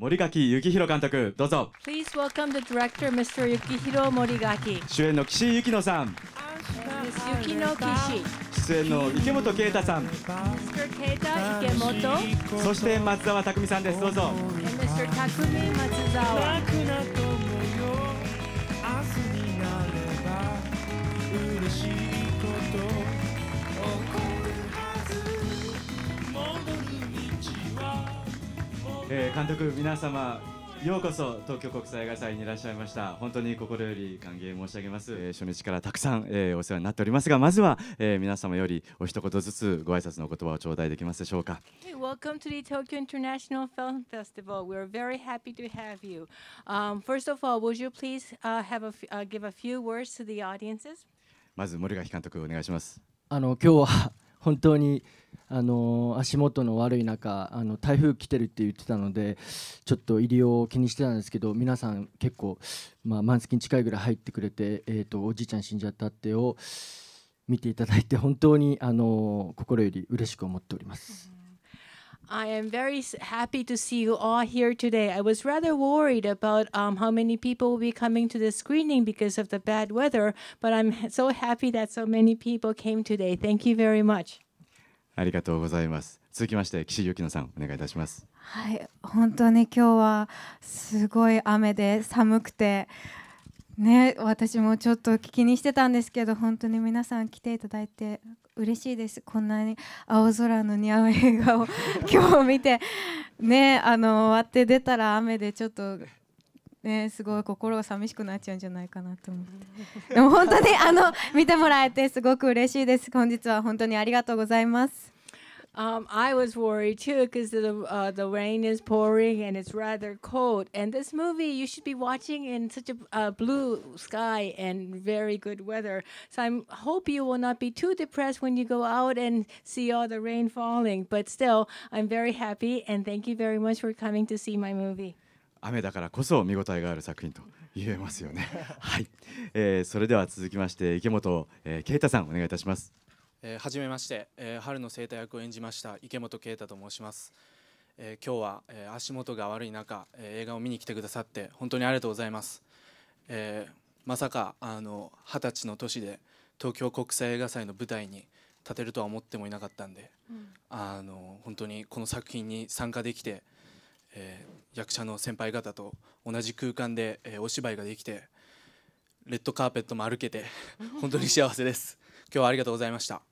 森垣幸宏監督どうぞ Please welcome the director Mr. 幸宏森垣主演の岸井ゆきのさん幸野岸出演の池本啓太さん Mr. 啓太池本そして松沢拓さんですどうぞ Mr. 拓松沢嬉しいえー、監督皆様ようこそ東京国際映画祭にいらっしゃいました本当に心より歓迎申し上げます、えー、初日からたくさん、えー、お世話になっておりますがまずは、えー、皆様よりお一言ずつご挨拶の言葉を頂戴できますでしょうか Welcome to the Tokyo International Film Festival We're a very happy to have you、um, First of all would you please、uh, have a uh, give a few words to the audiences まず森垣監督お願いしますあの今日は本当にあの足元の悪い中あの台風来てるって言ってたのでちょっと入りを気にしてたんですけど皆さん結構、まあ、満席に近いぐらい入ってくれて、えーと「おじいちゃん死んじゃったって」を見ていただいて本当にあの心より嬉しく思っております。I am very happy to see you all here today. I was rather worried about um, how many people will be coming to the screening because of the bad weather, but I'm so happy that so many people came today. Thank you very much. ありがとうございます。続きまして、岸由紀乃さん、お願いいたします。はい、本当に今日はすごい雨で寒くて。ね私もちょっと聞きにしてたんですけど本当に皆さん来ていただいて嬉しいですこんなに青空の似合う映画を 今日見てねあの終わって出たら雨でちょっと。ね、すごい心が寂しくなっちゃうんじゃないかなと思ってでも本当にあの見てもらえてすごく嬉しいです本日は本当にありがとうございます Um, I was worried too because the uh, the rain is pouring and it's rather cold. And this movie you should be watching in such a uh, blue sky and very good weather. So I hope you will not be too depressed when you go out and see all the rain falling. But still, I'm very happy and thank you very much for coming to see my movie. 雨だからこそ見応えがある作品と言えますよね。はい、えー、それでは続きまして池本、えー、啓太さんお願いいたします。えー、初めまして、えー、春の生態役を演じました池本啓太と申します、えー、今日は、えー、足元が悪い中、えー、映画を見に来てくださって本当にありがとうございます、えー、まさかあの二十歳の年で東京国際映画祭の舞台に立てるとは思ってもいなかったんで、うん、あの本当にこの作品に参加できて、えー、役者の先輩方と同じ空間で、えー、お芝居ができてレッドカーペットも歩けて 本当に幸せです今日はありがとうございました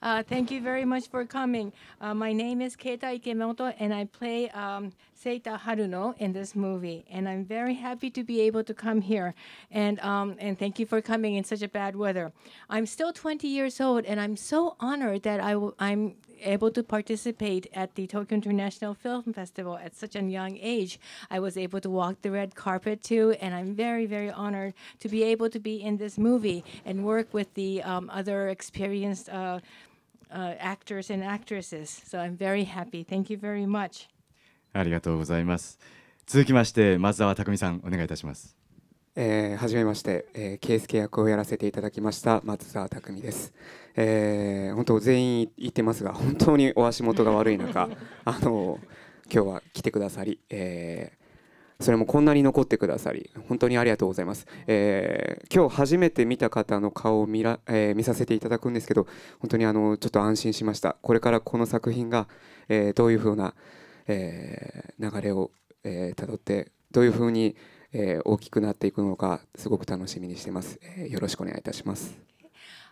Uh, thank you very much for coming. Uh, my name is Keita Ikemoto, and I play um, Seita Haruno in this movie. And I'm very happy to be able to come here. And, um, and thank you for coming in such a bad weather. I'm still 20 years old, and I'm so honored that I w- I'm able to participate at the Tokyo International Film Festival at such a young age. I was able to walk the red carpet too, and I'm very, very honored to be able to be in this movie and work with the um, other experienced uh, uh, actors and actresses. So I'm very happy. Thank you very much. ありがとうございます。続きまして、松沢匠さん、お願いいたします。えー、初めまして、えー、ケース契約をやらせていただきました松沢匠です、えー、本当全員言ってますが本当にお足元が悪い中 あの今日は来てくださり、えー、それもこんなに残ってくださり本当にありがとうございます、えー、今日初めて見た方の顔を見ら、えー、見させていただくんですけど本当にあのちょっと安心しましたこれからこの作品が、えー、どういうふうな、えー、流れをたど、えー、ってどういうふうにえー、大きくなっていくのかすごく楽しみにしてます、えー、よろしくお願いいたします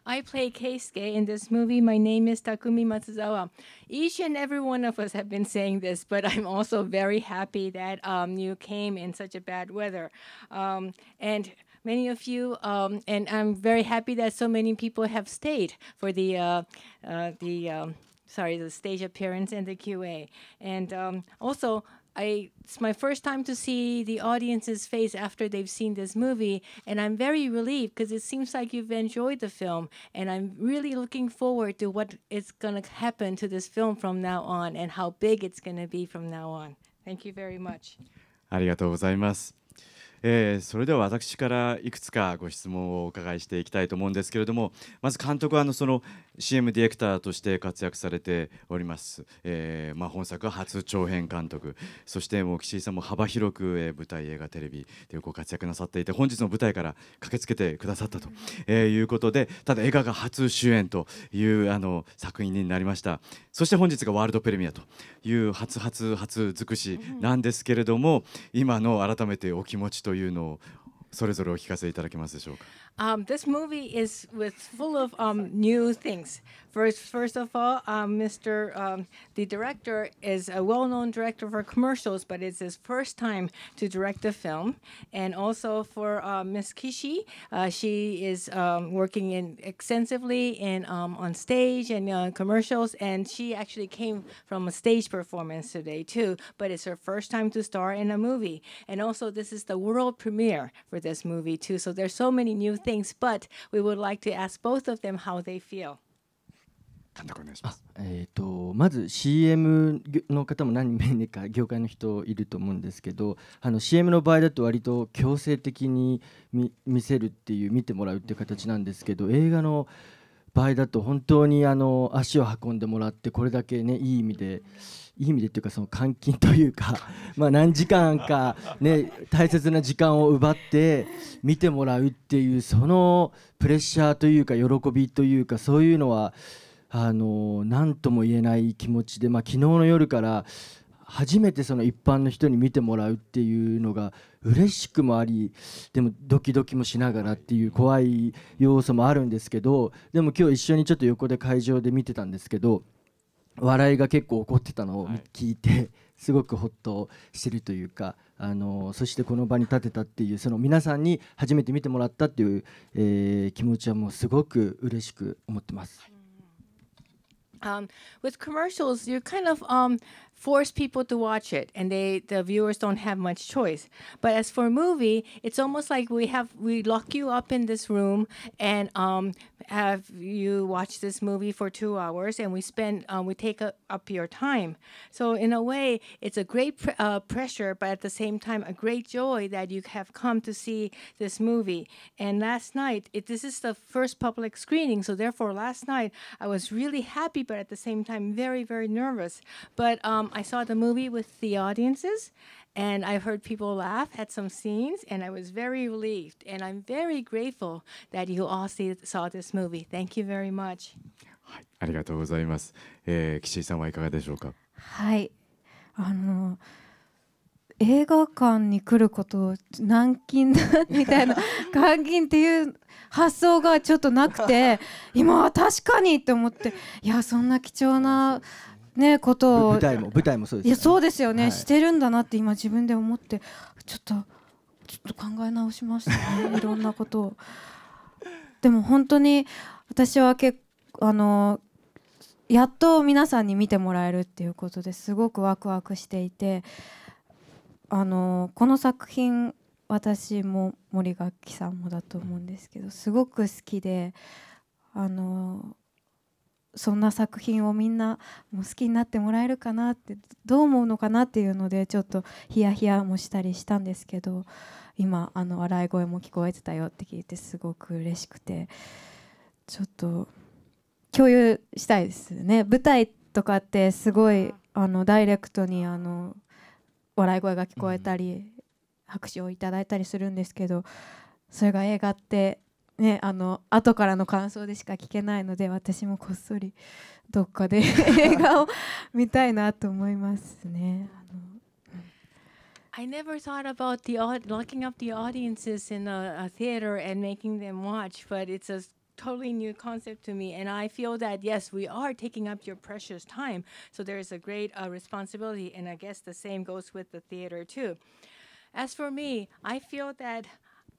I play Keisuke in this movie. My name is Takumi Matsuzawa. Each and every one of us have been saying this, but I'm also very happy that um, you came in such a bad weather. Um, and many of you, um, and I'm very happy that so many people have stayed for the uh, uh, the um, sorry the stage appearance and the QA. And um, also I it's my first time to see the audience's face after they've seen this movie, and I'm very relieved because it seems like you've enjoyed the film, and I'm really looking forward to what is gonna happen to this film from now on and how big it's gonna be from now on. Thank you very much. ありがとうございます。えー、それでは私からいくつかご質問をお伺いしていきたいと思うんですけれどもまず監督はあのその CM ディレクターとして活躍されております、えーまあ、本作は初長編監督そしてもう岸井さんも幅広く、えー、舞台映画テレビでご活躍なさっていて本日の舞台から駆けつけてくださったと、えー、いうことでただ映画が初主演というあの作品になりましたそして本日がワールドプレミアという初初初尽くしなんですけれども今の改めてお気持ちというのをそれぞれお聞かせいただけますでしょうか。Um, this movie is with full of um, new things. First, first of all, um, Mr. Um, the director is a well-known director for commercials, but it's his first time to direct a film. And also for uh, Miss Kishi, uh, she is um, working in extensively in um, on stage and uh, commercials, and she actually came from a stage performance today too. But it's her first time to star in a movie, and also this is the world premiere for this movie too. So there's so many new things, but we would like to ask both of them how they feel. 簡単お願いします。えっ、ー、とまず CM の方も何名か業界の人いると思うんですけど、あの CM の場合だと割と強制的に見せるっていう見てもらうっていう形なんですけど、映画の場合だと本当にあの足を運んでもらってこれだけねいい意味で。いい意味でっていうかその監禁というか ま何時間か、ね、大切な時間を奪って見てもらうっていうそのプレッシャーというか喜びというかそういうのはあの何とも言えない気持ちで、まあ、昨日の夜から初めてその一般の人に見てもらうっていうのが嬉しくもありでもドキドキもしながらっていう怖い要素もあるんですけどでも今日一緒にちょっと横で会場で見てたんですけど笑いが結構起こってたのを聞いて、すごくほっとしてるというかあのそしてこの場に立てたっていうその皆さんに初めて見てもらったっていう、えー、気持ちはもうすごく嬉しく思ってます。Um, with commercials, you kind of um, force people to watch it, and they the viewers don't have much choice. But as for a movie, it's almost like we have we lock you up in this room and um, have you watch this movie for two hours, and we spend uh, we take a, up your time. So in a way, it's a great pr uh, pressure, but at the same time, a great joy that you have come to see this movie. And last night, it, this is the first public screening, so therefore last night I was really happy, but but at the same time very, very nervous. But um, I saw the movie with the audiences, and i heard people laugh at some scenes, and I was very relieved. And I'm very grateful that you all see, saw this movie. Thank you very much. はい、ありがとうございます。えー、岸井さんはいかがでしょうか。はい、あのー。映画館に来ること軟禁だみたいな 監禁っていう発想がちょっとなくて 今は確かにって思っていやそんな貴重な。ね、ことを舞台も舞台もそうです、いやそうですよね、してるんだなって今自分で思ってちょっとちょっと考え直しましたね いろんなことをでも本当に私はけあのやっと皆さんに見てもらえるっていうことですごくワクワクしていてあのこの作品私も森垣さんもだと思うんですけどすごく好きであのそんな作品をみんなも好きになってもらえるかなってどう思うのかなっていうのでちょっとヒヤヒヤもしたりしたんですけど今あの笑い声も聞こえてたよって聞いてすごく嬉しくてちょっと共有したいですね舞台とかってすごいあのダイレクトにあの笑い声が聞こえたり、うん、拍手をいただいたりするんですけどそれが映画ってねあの後からの感想でしか聞けないので私もこっそりどっかで映画を見たいなと思いますね。I never thought about the locking up the audiences in a, a theater and making them watch, but it's a totally new concept to me. And I feel that, yes, we are taking up your precious time. So there is a great uh, responsibility. And I guess the same goes with the theater, too. As for me, I feel that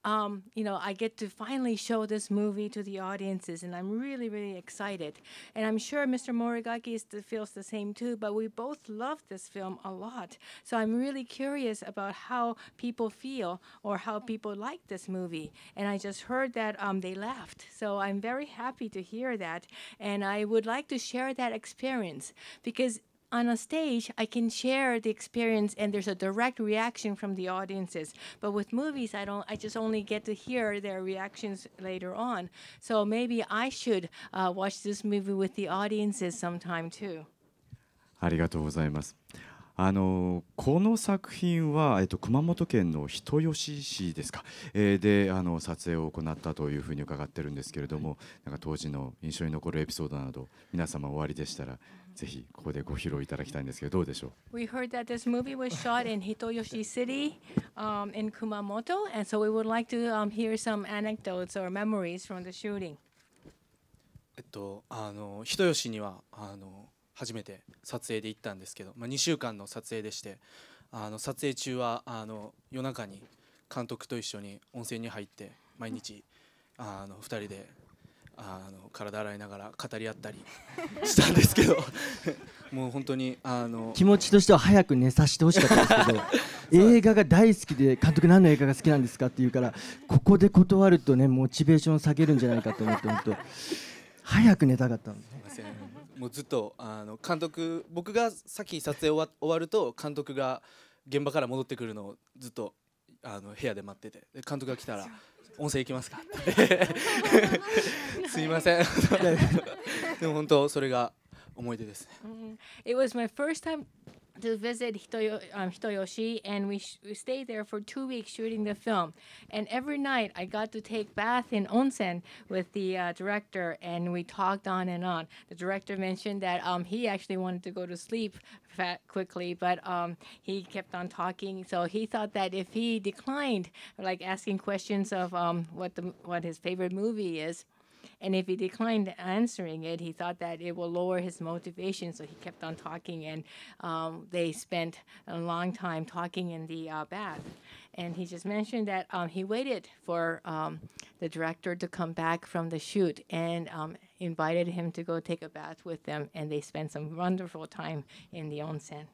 um, you know, I get to finally show this movie to the audiences, and I'm really, really excited. And I'm sure Mr. Morigaki feels the same too, but we both love this film a lot. So I'm really curious about how people feel or how people like this movie. And I just heard that um, they laughed. So I'm very happy to hear that. And I would like to share that experience because on a stage, I can share the experience and there's a direct reaction from the audiences. But with movies, I don't. I just only get to hear their reactions later on. So maybe I should uh, watch this movie with the audiences sometime too. ありがとうございます。あのこの作品は、えっと、熊本県の人吉市ですか、えー、であの撮影を行ったというふうに伺ってるんですけれども、なんか当時の印象に残るエピソードなど皆様おありでしたらぜひここでご披露いただきたいんですけどどうでしょう We heard that this movie was shot in Hitoyoshi City、um, in Kumamoto and so we would like to、um, hear some anecdotes or memories from the shooting えっとあの人吉にはあの初めて撮影で行ったんですけど、まあ、2週間の撮影でしてあの撮影中はあの夜中に監督と一緒に温泉に入って毎日あの2人であの体洗いながら語り合ったりしたんですけど もう本当にあの気持ちとしては早く寝させてほしかったんですけど 映画が大好きで監督何の映画が好きなんですかって言うからここで断るとねモチベーション下げるんじゃないかと思って本当早く寝たかったんです。もうずっとあの監督僕がさっき撮影終わ終わると監督が現場から戻ってくるのをずっとあの部屋で待ってて監督が来たら「温泉行きますか?」って すいません でも本当それが思い出ですね。It was my first time to visit Hitoyo, um, Hitoyoshi, and we, sh- we stayed there for two weeks shooting the film. And every night, I got to take bath in onsen with the uh, director, and we talked on and on. The director mentioned that um, he actually wanted to go to sleep quickly, but um, he kept on talking. So he thought that if he declined, like asking questions of um, what the, what his favorite movie is and if he declined answering it, he thought that it will lower his motivation. So he kept on talking, and um, they spent a long time talking in the uh, bath. And he just mentioned that um, he waited for um, the director to come back from the shoot and um, invited him to go take a bath with them. And they spent some wonderful time in the onsen.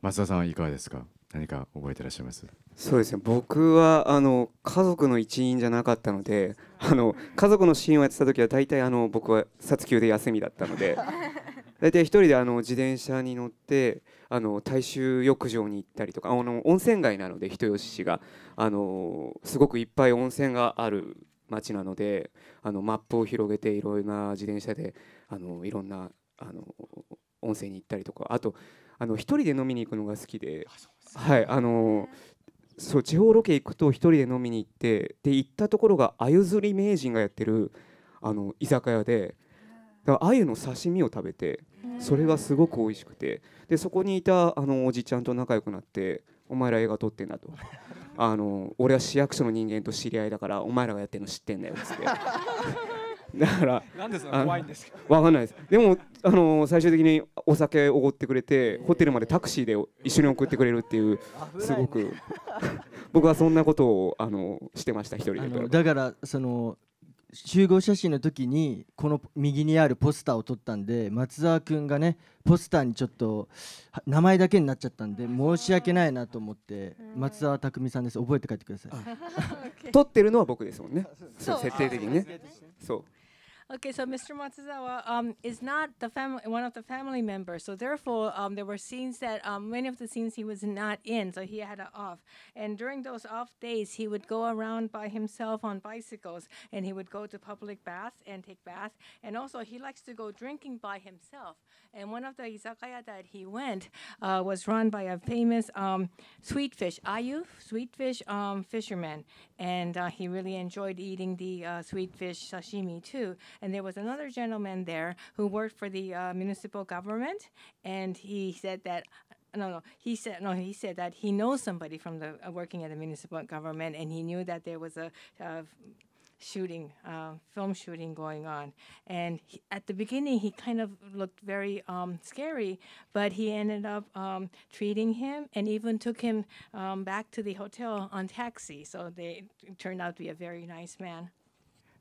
松田さんはいかがですか何か覚えてらっしゃいますそうですね僕はあの家族の一員じゃなかったのであの家族のシーンをやってた時は大体あの僕は撮休で休みだったので大体一人であの自転車に乗ってあの大衆浴場に行ったりとかあの温泉街なので人吉市があのすごくいっぱい温泉がある町なのであのマップを広げていろいろな自転車であのいろんなあの温泉に行ったりとかあとあの一人で飲みに行くのが好きで、はいあのそう地方ロケ行くと1人で飲みに行ってで行ったところが鮎釣り名人がやってるあの居酒屋でだから鮎の刺身を食べてそれがすごく美味しくてでそこにいたあのおじちゃんと仲良くなって「お前ら映画撮ってんだ」と。あの俺は市役所の人間と知り合いだからお前らがやってるの知ってんだよっつってだからで怖いんですけどかんないですでもあの最終的にお酒おごってくれてホテルまでタクシーで一緒に送ってくれるっていうすごく 僕はそんなことをあのしてました一人でだからその集合写真の時にこの右にあるポスターを撮ったんで松沢君がねポスターにちょっと名前だけになっちゃったんで申し訳ないなと思って松沢匠さんです覚えて帰ってください撮ってるのは僕ですもんねそう設定的にねそう Okay, so Mr. Matsuzawa um, is not the family, one of the family members. So therefore, um, there were scenes that um, many of the scenes he was not in, so he had an off. And during those off days, he would go around by himself on bicycles, and he would go to public baths and take baths. And also, he likes to go drinking by himself. And one of the izakaya that he went uh, was run by a famous um, sweetfish, ayu sweetfish um, fisherman, and uh, he really enjoyed eating the uh, sweetfish sashimi too. And there was another gentleman there who worked for the uh, municipal government, and he said that no, no. He said no. He said that he knows somebody from the uh, working at the municipal government, and he knew that there was a shooting, uh, film shooting going on. And he, at the beginning, he kind of looked very um, scary, but he ended up um, treating him and even took him um, back to the hotel on taxi. So they turned out to be a very nice man.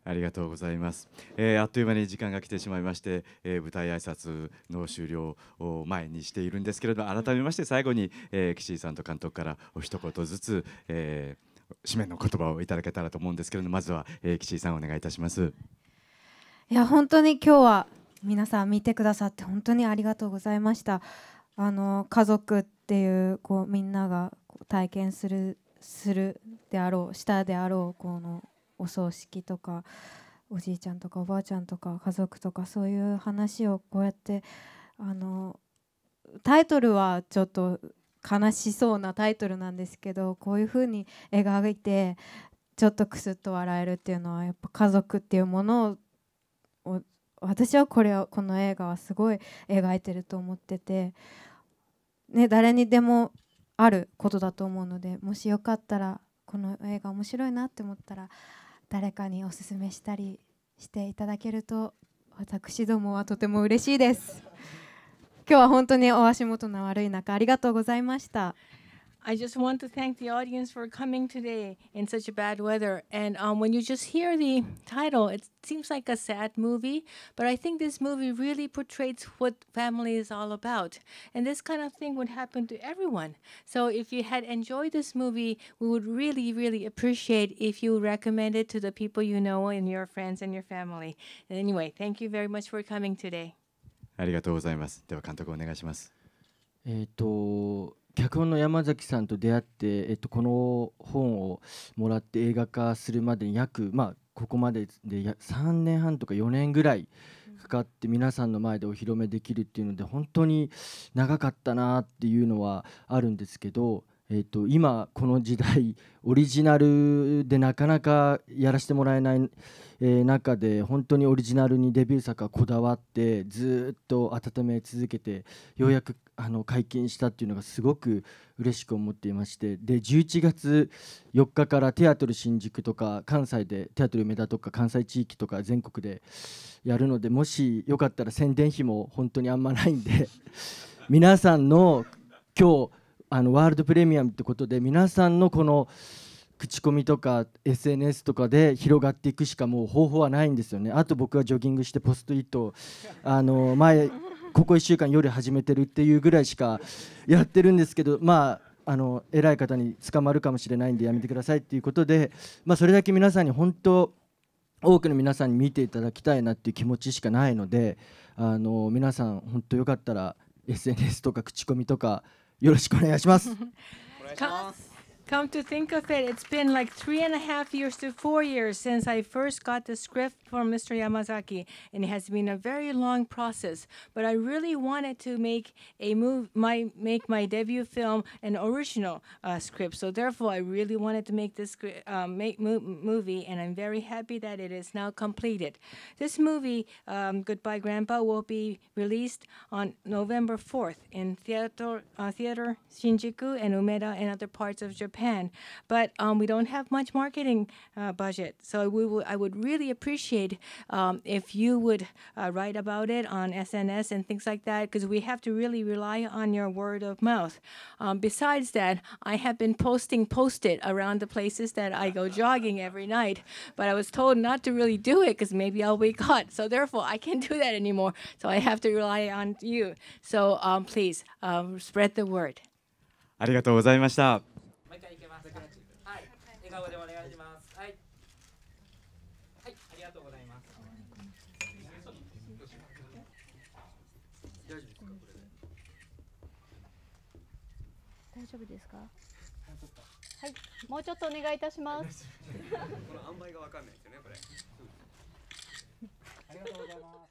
ありがとうございます、えー、あっという間に時間が来てしまいまして、えー、舞台挨拶の終了を前にしているんですけれども改めまして最後に、えー、岸井さんと監督からお一言ずつ、えー、締めの言葉をいただけたらと思うんですけれどもまずは、えー、岸井さんお願いいたしますいや本当に今日は皆さん見てくださって本当にありがとうございましたあの家族っていうこうみんなが体験するするであろうしたであろうこのお葬式とかおじいちゃんとかおばあちゃんとか家族とかそういう話をこうやってあのタイトルはちょっと悲しそうなタイトルなんですけどこういうふうに描いてちょっとクスッと笑えるっていうのはやっぱ家族っていうものを私はこれはこの映画はすごい描いてると思ってて、ね、誰にでもあることだと思うのでもしよかったらこの映画面白いなって思ったら誰かにおすすめしたりしていただけると私どもはとても嬉しいです今日は本当にお足元の悪い中ありがとうございました I just want to thank the audience for coming today in such a bad weather. And um, when you just hear the title, it seems like a sad movie, but I think this movie really portrays what family is all about. And this kind of thing would happen to everyone. So if you had enjoyed this movie, we would really, really appreciate if you recommend it to the people you know and your friends and your family. And anyway, thank you very much for coming today. ありがとうございます。では監督お願いします。えっ、ー、と。脚本の山崎さんと出会って、えっと、この本をもらって映画化するまでに約、まあ、ここまでで3年半とか4年ぐらいかかって皆さんの前でお披露目できるっていうので本当に長かったなっていうのはあるんですけどえーと、今この時代 オリジナルでなかなかやらせてもらえない、えー、中で本当にオリジナルにデビュー作はこだわってずっと温め続けてようやくあの解禁したっていうのがすごく嬉しく思っていましてで11月4日からテアトル新宿とか関西でテアトル梅田とか関西地域とか全国でやるのでもしよかったら宣伝費も本当にあんまないんで皆さんの今日あのワールドプレミアムってことで皆さんのこの口コミとか SNS とかで広がっていくしかもう方法はないんですよねあと僕はジョギングしてポストイットあの前ここ1週間夜始めてるっていうぐらいしかやってるんですけどまああの偉い方に捕まるかもしれないんでやめてくださいっていうことで、まあ、それだけ皆さんに本当多くの皆さんに見ていただきたいなっていう気持ちしかないのであの皆さん本当よかったら SNS とか口コミとかよろしくお願いします。お願いします Come to think of it, it's been like three and a half years to four years since I first got the script from Mr. Yamazaki, and it has been a very long process. But I really wanted to make a move, my make my debut film an original uh, script. So therefore, I really wanted to make this uh, make mo movie, and I'm very happy that it is now completed. This movie, um, Goodbye Grandpa, will be released on November 4th in theater uh, theater Shinjuku and Umeda and other parts of Japan. Japan, but um, we don't have much marketing uh, budget. So we w- I would really appreciate um, if you would uh, write about it on SNS and things like that, because we have to really rely on your word of mouth. Um, besides that, I have been posting post it around the places that I go jogging every night, but I was told not to really do it because maybe I'll be caught. So therefore, I can't do that anymore. So I have to rely on you. So um, please um, spread the word. ありがとうございました。丈夫ですかはいもうちょっとお願いいたしますこの塩梅がわかんないですよねこれ、ありがとうございます